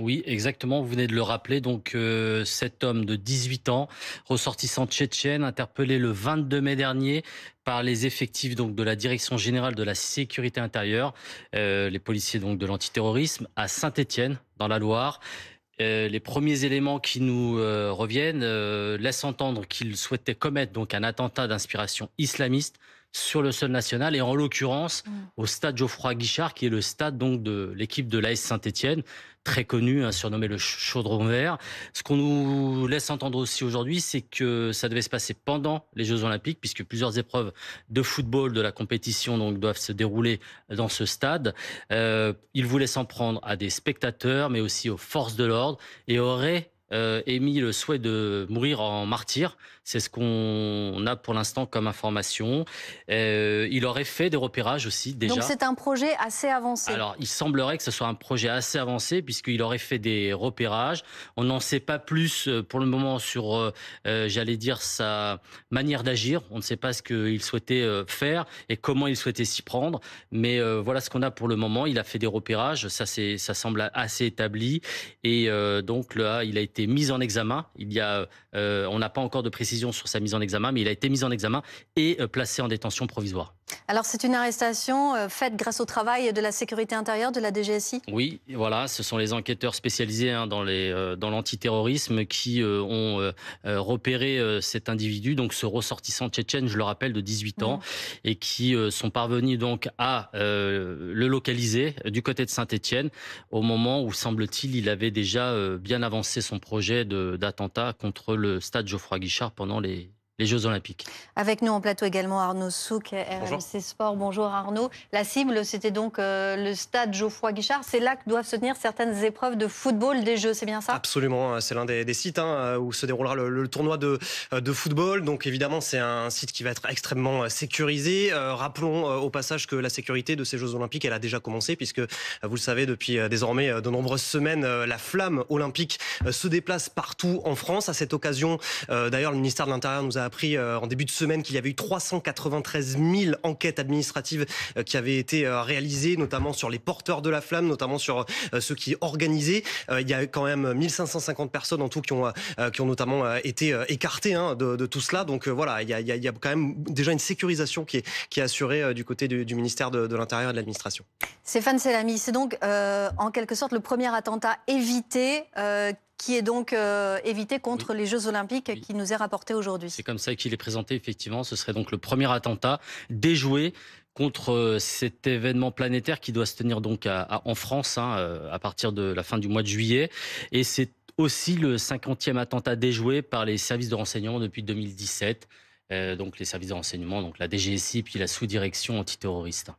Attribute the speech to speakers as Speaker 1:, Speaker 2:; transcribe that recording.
Speaker 1: Oui, exactement. Vous venez de le rappeler. Donc, euh, cet homme de 18 ans, ressortissant tchétchène, interpellé le 22 mai dernier par les effectifs donc de la direction générale de la sécurité intérieure, euh, les policiers donc de l'antiterrorisme à Saint-Étienne, dans la Loire. Euh, les premiers éléments qui nous reviennent laissent entendre qu'il souhaitait commettre donc un attentat d'inspiration islamiste sur le sol national et en l'occurrence mm. au stade Geoffroy Guichard qui est le stade donc de l'équipe de l'AS saint etienne très connu hein, surnommé le chaudron vert. Ce qu'on nous laisse entendre aussi aujourd'hui c'est que ça devait se passer pendant les Jeux olympiques puisque plusieurs épreuves de football de la compétition donc doivent se dérouler dans ce stade. Euh, il voulait s'en prendre à des spectateurs mais aussi aux forces de l'ordre et aurait euh, émis le souhait de mourir en martyr. C'est ce qu'on a pour l'instant comme information. Euh, il aurait fait des repérages aussi déjà. Donc c'est
Speaker 2: un projet assez avancé.
Speaker 1: Alors il semblerait que ce soit un projet assez avancé puisqu'il aurait fait des repérages. On n'en sait pas plus euh, pour le moment sur, j'allais dire, sa manière d'agir. On ne sait pas ce qu'il souhaitait faire et comment il souhaitait s'y prendre. Mais voilà ce qu'on a pour le moment. Il a fait des repérages. Ça, ça semble assez établi. Et donc là, il a été été mis en examen. Il y a, euh, on n'a pas encore de précision sur sa mise en examen, mais il a été mis en examen et euh, placé en détention provisoire.
Speaker 2: Alors c'est une arrestation euh, faite grâce au travail de la sécurité intérieure de la DGSI
Speaker 1: Oui, voilà, ce sont les enquêteurs spécialisés hein, euh, dans, l'antiterrorisme qui euh, ont repéré cet individu, donc ce ressortissant tchétchène, je le rappelle, de 18 ans, et qui sont parvenus donc à le localiser du côté de Saint-Étienne au moment où, semble-t-il, il avait déjà bien avancé son projet d'attentat contre le stade Geoffroy Guichard pendant les, les Jeux Olympiques.
Speaker 2: Avec nous en plateau également Arnaud Souk, RMC Sport. Bonjour Arnaud. La cible, c'était donc euh, le stade Geoffroy Guichard. C'est là que doivent se tenir certaines épreuves de football des Jeux, c'est bien ça
Speaker 3: Absolument, hein. c'est l'un des, sites hein, euh, où se déroulera le, tournoi de, euh, de, football. Donc évidemment, c'est un site qui va être extrêmement sécurisé. rappelons au passage que la sécurité de ces Jeux Olympiques, elle a déjà commencé, puisque vous le savez, depuis désormais de nombreuses semaines, la flamme olympique se déplace partout en France. À cette occasion, d'ailleurs, le ministère de l'Intérieur nous a appris euh, en début de semaine qu'il y avait eu 393 000 enquêtes administratives euh, qui avaient été euh, réalisées, notamment sur les porteurs de la flamme, notamment sur ceux qui organisaient. Il y a quand même 1550 personnes en tout qui ont, qui ont notamment été écartées hein, de, tout cela. Donc voilà, il y, a, quand même déjà une sécurisation qui est, qui assurée du côté du, ministère de, l'Intérieur et de l'Administration.
Speaker 2: Stéphane Selami, c'est donc en quelque sorte le premier attentat évité qui est donc euh, évité contre les Jeux Olympiques qui nous est rapporté aujourd'hui.
Speaker 1: C'est comme ça qu'il est présenté, effectivement. Ce serait donc le premier attentat déjoué contre euh, cet événement planétaire qui doit se tenir donc en France hein, euh, à partir de la fin du mois de juillet. Et c'est aussi le 50e attentat déjoué par les services de renseignement depuis 2017 donc les services de renseignement, donc la DGSI, puis la sous-direction antiterroriste.